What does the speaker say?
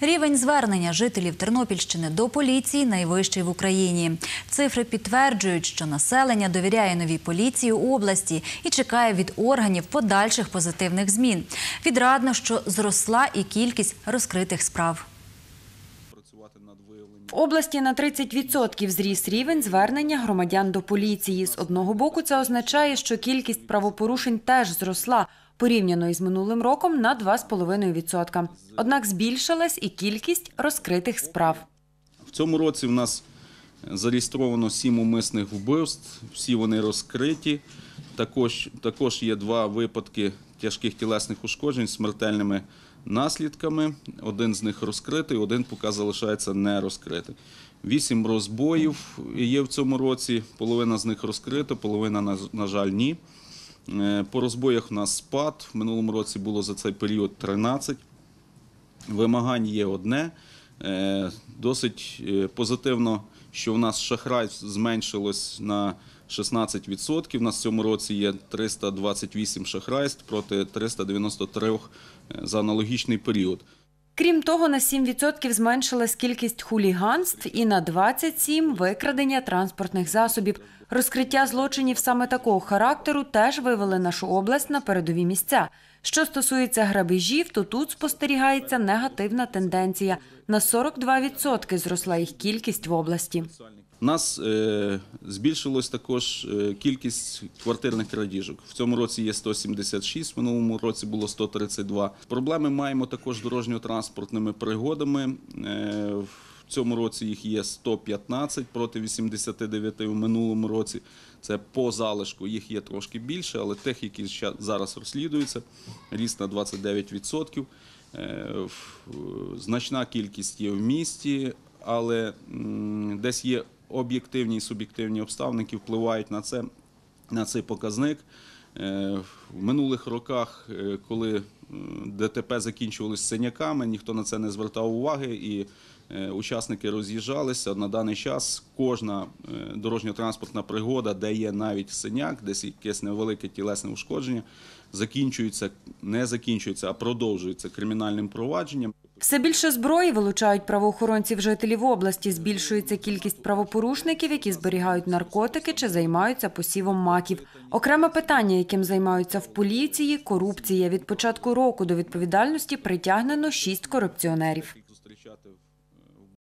Рівень звернення жителів Тернопільщини до поліції найвищий в Україні. Цифри підтверджують, що населення довіряє новій поліції у області і чекає від органів подальших позитивних змін. Відрадно, що зросла і кількість розкритих справ. В області на 30% зріс рівень звернення громадян до поліції. З одного боку, це означає, що кількість правопорушень теж зросла порівняно із минулим роком на 2,5%. Однак збільшилась і кількість розкритих справ. В цьому році в нас зареєстровано сім умисних вбивств, всі вони розкриті. Також також є два випадки тяжких тілесних ушкоджень з смертельними наслідками. Один з них розкритий, один поки залишається не розкритий. Вісім розбоїв є в цьому році. Половина з них розкрита, половина на жаль, ні. Е, по розбоях в нас спад. В минулому році було за цей період 13. Вимагань є одне. Е, досить е, позитивно, що у нас шахрай зменшилось на 16%. У нас в цьому році є 328 шахрайств проти 393 за аналогічний період. Крім того, на 7% зменшилась кількість хуліганств і на 27% викрадення транспортних засобів. Розкриття злочинів саме такого характеру теж вивели нашу область на передові місця. Що стосується грабежів, то тут спостерігається негативна тенденція. На 42% зросла їх кількість в області нас е, збільшилось також е, кількість квартирних крадіжок. В цьому році є 176, в минулому році було 132. Проблеми маємо також з дорожньо-транспортними пригодами. Е, в цьому році їх є 115 проти 89 в минулому році. Це по залишку їх є трошки більше, але тих, які зараз розслідуються, ріст на 29%. Значна кількість є в місті, але десь є об'єктивні і суб'єктивні обставини які впливають на це на цей показник. Е, в минулих роках, е, коли е, ДТП закінчувалися синяками, ніхто на це не звертав уваги, і учасники роз'їжджалися на даний час. Кожна дорожньо-транспортна пригода, де є навіть синяк, десь якесь невелике тілесне ушкодження, закінчується, не закінчується, а продовжується кримінальним провадженням. Все більше зброї вилучають правоохоронців жителів області. Збільшується кількість правопорушників, які зберігають наркотики чи займаються посівом маків. Окреме питання, яким займаються в поліції, корупція. Від початку року до відповідальності притягнено шість корупціонерів.